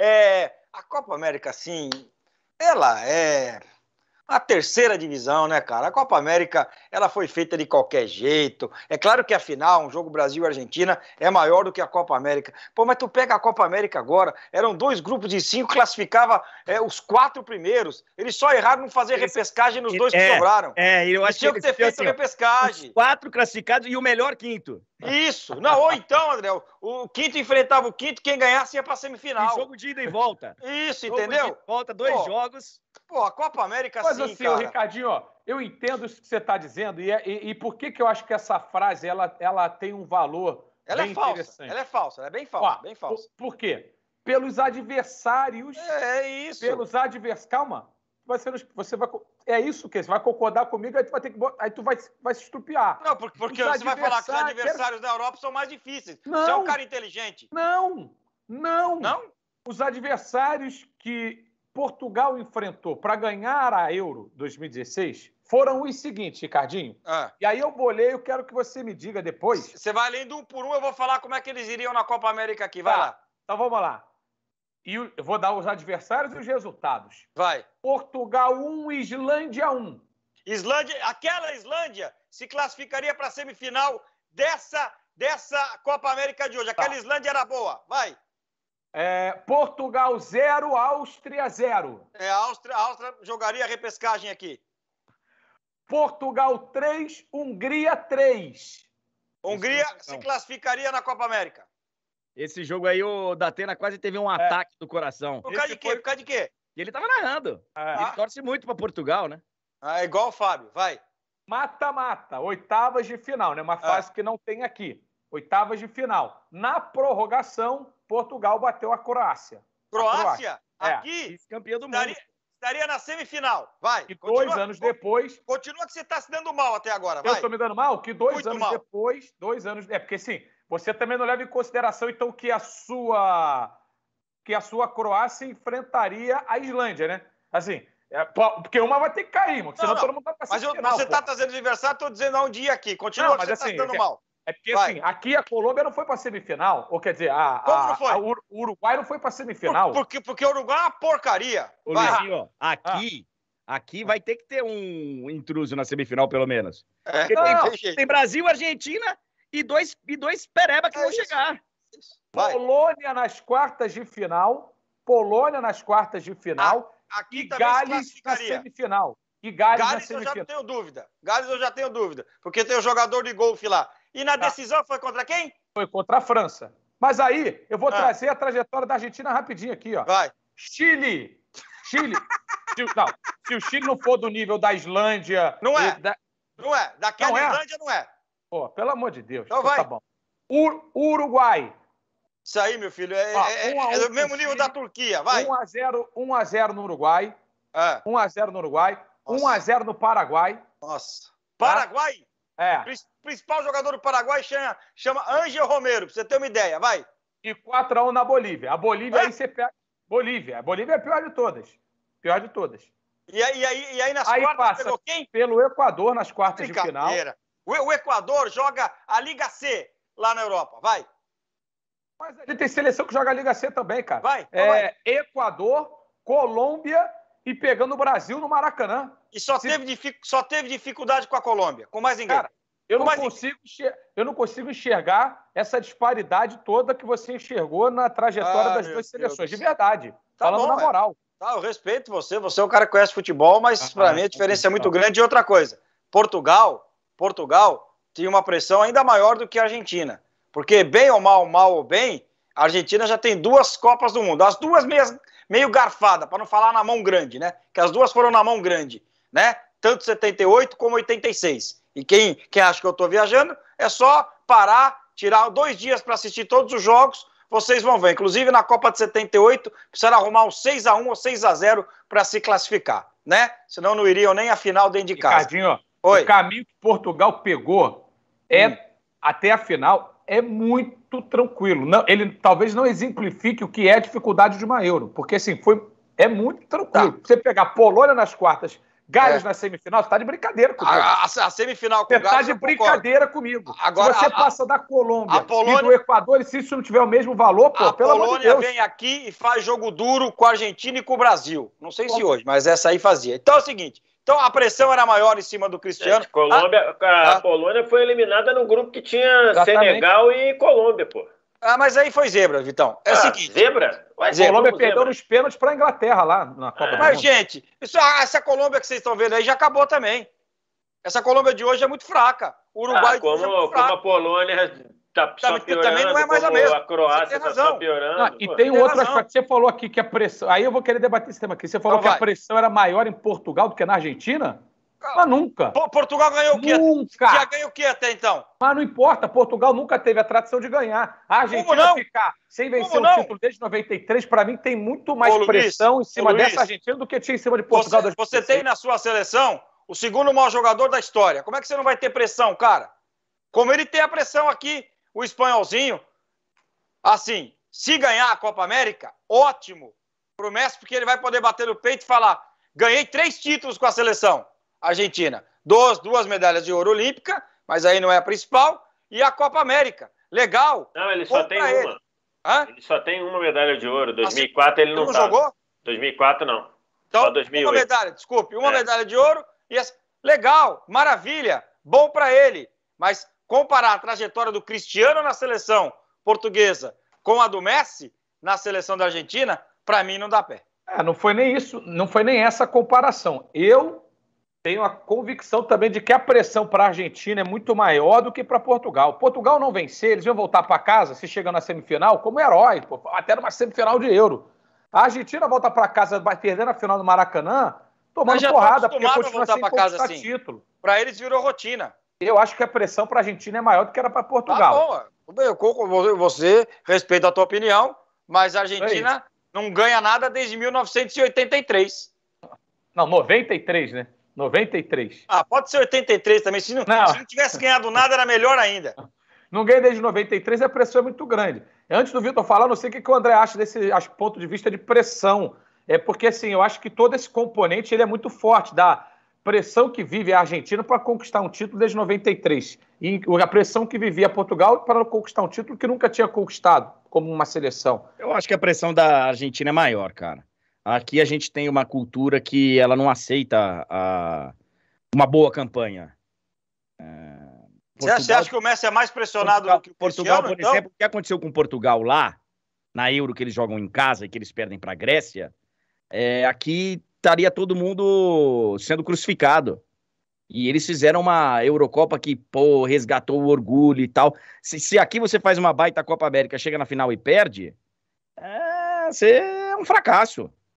É, a Copa América, assim, ela é a terceira divisão, né, cara? A Copa América, ela foi feita de qualquer jeito. É claro que a final, um jogo Brasil-Argentina, é maior do que a Copa América. Pô, mas tu pega a Copa América agora, eram dois grupos de cinco, classificava é, os quatro primeiros. Eles só erraram não fazer eles, repescagem nos é, dois é, que sobraram. É, eu acho que que ter feito assim, repescagem. Os quatro classificados e o melhor quinto. Isso! Não, ou então, André, o quinto enfrentava o quinto, quem ganhasse ia para semifinal. E jogo de ida e volta. Isso, jogo entendeu? volta, dois pô, jogos. Pô, a Copa América Mas, sim, assim, cara. Ricardinho, ó, eu entendo isso que você está dizendo e, é, e, e, por que, que eu acho que essa frase ela, ela tem um valor ela é bem é falsa, ela é falsa, ela é bem falsa, bem falsa. Por, por quê? Pelos adversários. É, é isso. Pelos adversários. Calma, vai ser. Você vai, é isso que é, você vai concordar comigo, aí tu vai ter que. Aí tu vai, vai se estrupiar. Não, porque, porque você vai falar que os adversários da Europa são mais difíceis. Não, você é um cara inteligente. Não! Não! Não? Os adversários que Portugal enfrentou para ganhar a Euro 2016 foram os seguintes, Ricardinho. Ah. E aí eu bolei, eu quero que você me diga depois. Você vai além um por um, eu vou falar como é que eles iriam na Copa América aqui. Vai tá. lá. Então vamos lá. E eu vou dar os adversários e os resultados. Vai. Portugal 1, Islândia 1. Islândia, aquela Islândia se classificaria para a semifinal dessa, dessa Copa América de hoje. Aquela tá. Islândia era boa. Vai. É, Portugal 0, Áustria 0. É, a Áustria, a Áustria jogaria a repescagem aqui. Portugal 3, Hungria 3. Hungria se classificaria na Copa América. Esse jogo aí, o Datena quase teve um é. ataque do coração. Por causa de quê? Por causa de quê? Ele tava narrando. Ah. Ele torce muito para Portugal, né? Ah, é igual o Fábio, vai. Mata-mata, oitavas de final, né? Uma é. fase que não tem aqui. Oitavas de final. Na prorrogação, Portugal bateu a Croácia. Croácia? A Croácia. Aqui? É, campeão do estaria, mundo. Estaria na semifinal. Vai. E continua, dois anos depois. Continua que você está se dando mal até agora. Vai. Eu estou me dando mal? Que dois Muito anos mal. depois. Dois anos. É, porque assim, você também não leva em consideração, então, que a sua que a sua Croácia enfrentaria a Islândia, né? Assim, é, porque uma vai ter que cair, mano, senão não, não. todo mundo vai passar Mas eu, final, você está trazendo adversário, estou dizendo há um dia aqui. Continua, não, mas tá assim, tá é, mal. É porque, assim, vai. assim, aqui a Colômbia não foi para semifinal, ou quer dizer, a, a, não foi? o Uruguai não foi para semifinal. Por, porque, porque o Uruguai é uma porcaria. Aqui, ó, aqui, ah. aqui vai ter que ter um intruso na semifinal, pelo menos. É. Tem, tem Brasil, Argentina e dois, e dois pereba que é vão isso. chegar. Polônia nas quartas de final. Polônia nas quartas de final. A, aqui e Gales na semifinal. E Gales, Gales na semifinal. eu já tenho dúvida. Gales eu já tenho dúvida. Porque tem o um jogador de golfe lá. E na tá. decisão foi contra quem? Foi contra a França. Mas aí, eu vou ah. trazer a trajetória da Argentina rapidinho aqui, ó. Vai. Chile. Chile. se, não, se o Chile não for do nível da Islândia. Não é. Da... Não é. Daquela não é? Islândia é. não é. Pô, pelo amor de Deus. Então, então tá vai. Tá bom. Ur Uruguai. Isso aí, meu filho. É, ah, é, um é um, é do mesmo nível da Turquia. Vai. 1x0 um a no Uruguai. 1x0 é. no Uruguai. 1x0 no Paraguai. Nossa. Tá? Paraguai? É. Principal jogador do Paraguai chama, chama Angel Romero, pra você ter uma ideia. Vai. E 4x1 na Bolívia. A Bolívia é? aí você pega. Bolívia. A Bolívia é a pior de todas. Pior de todas. E aí, e aí, e aí nas aí quartas passa pegou quem? Pelo Equador nas quartas de final. O Equador joga a Liga C lá na Europa. Vai. Mas ele tem seleção que joga a Liga C também, cara. Vai. É, vai. Equador, Colômbia e pegando o Brasil no Maracanã. E só, Se... teve, só teve dificuldade com a Colômbia, com mais ninguém. Cara, eu, não consigo eu não consigo enxergar essa disparidade toda que você enxergou na trajetória ah, das duas seleções, Deus. de verdade. Tá falando bom, na é. moral. Tá, eu respeito você, você é um cara que conhece futebol, mas ah, para mim a diferença é muito grande. E outra coisa, Portugal Portugal tinha uma pressão ainda maior do que a Argentina. Porque, bem ou mal, mal ou bem, a Argentina já tem duas Copas do Mundo. As duas meias, meio garfada, para não falar na mão grande, né? Que as duas foram na mão grande, né? Tanto 78 como 86. E quem, quem acha que eu estou viajando, é só parar, tirar dois dias para assistir todos os jogos, vocês vão ver. Inclusive, na Copa de 78, precisaram arrumar um 6 a 1 ou 6 a 0 para se classificar, né? Senão não iriam nem a final dentro de casa. Ricardinho, Oi. O caminho que Portugal pegou é hum. até a final é muito tranquilo. Não, ele talvez não exemplifique o que é a dificuldade de uma euro, porque assim foi é muito tranquilo. Tá. Você pegar Polônia nas quartas, Gales é. na semifinal, você tá de brincadeira comigo. A, a, a semifinal com você tá Gales. tá de brincadeira comigo. Agora, se você a, passa da Colômbia Polônia, e do Equador, e se isso não tiver o mesmo valor, pô, a pelo Polônia de vem aqui e faz jogo duro com a Argentina e com o Brasil. Não sei pô. se hoje, mas essa aí fazia. Então é o seguinte: então a pressão era maior em cima do Cristiano. É, Colômbia, ah, a, a, ah. Polônia foi eliminada no grupo que tinha exatamente. Senegal e Colômbia, pô. Ah, mas aí foi zebra, Vitão. É ah, o seguinte. Zebra? a Colômbia perdeu nos pênaltis para a Inglaterra lá na Copa ah. do Mundo. Mas, gente, isso, ah, essa Colômbia que vocês estão vendo aí já acabou também. Essa Colômbia de hoje é muito fraca. O Uruguai ah, como, é como a Polônia tá só piorando, também não é mais a mesma. A Croácia tá só piorando. e tem outro aspecto que você falou aqui, que a pressão. Aí eu vou querer debater esse tema aqui. Você falou então que vai. a pressão era maior em Portugal do que na Argentina? Mas nunca. Portugal ganhou o quê? Nunca. Já ganhou o quê até então? Mas não importa, Portugal nunca teve a tradição de ganhar. A Argentina ficar sem vencer o título desde 93, para mim tem muito mais Ô, pressão Luiz, em cima dessa Argentina do que tinha em cima de Portugal. Você, você tem na sua seleção o segundo maior jogador da história. Como é que você não vai ter pressão, cara? Como ele tem a pressão aqui o espanholzinho. Assim, se ganhar a Copa América, ótimo pro Messi, porque ele vai poder bater no peito e falar: ganhei três títulos com a seleção argentina. Duas, duas medalhas de ouro olímpica, mas aí não é a principal, e a Copa América. Legal. Não, ele só tem ele. uma. Hã? Ele só tem uma medalha de ouro. 2004 assim, ele não, não tá. jogou? 2004 não. Então, só 2008. uma medalha, desculpe, uma é. medalha de ouro. E essa... Legal, maravilha, bom para ele. Mas comparar a trajetória do Cristiano na seleção portuguesa com a do Messi na seleção da Argentina, para mim não dá pé. É, não foi nem isso, não foi nem essa comparação. Eu tenho a convicção também de que a pressão para a Argentina é muito maior do que para Portugal. Portugal não vencer, eles iam voltar para casa, se chegando na semifinal, como herói, pô, até numa semifinal de Euro. A Argentina volta para casa vai perdendo a final do Maracanã, tomando tá porrada, porque continua sem conquistar assim. título. Para eles virou rotina eu acho que a pressão para a Argentina é maior do que era para Portugal. Tá bom, eu, você respeita a tua opinião, mas a Argentina é não ganha nada desde 1983. Não, 93, né? 93. Ah, pode ser 83 também. Se não, não. Se não tivesse ganhado nada, era melhor ainda. Não ganha desde 93 a pressão é muito grande. Antes do Vitor falar, não sei o que, o André acha desse acho, ponto de vista de pressão. É porque, assim, eu acho que todo esse componente ele é muito forte da pressão que vive a Argentina para conquistar um título desde 93 e a pressão que vivia Portugal para conquistar um título que nunca tinha conquistado como uma seleção. Eu acho que a pressão da Argentina é maior, cara. Aqui a gente tem uma cultura que ela não aceita a... uma boa campanha. É... Portugal... Você acha que o Messi é mais pressionado Portugal, do que o Portugal, por então? exemplo, o que aconteceu com Portugal lá, na Euro que eles jogam em casa e que eles perdem para a Grécia, é, aqui estaria todo mundo sendo crucificado. E eles fizeram uma Eurocopa que, pô, resgatou o orgulho e tal. Se, se aqui você faz uma baita Copa América, chega na final e perde, é, você é um fracasso.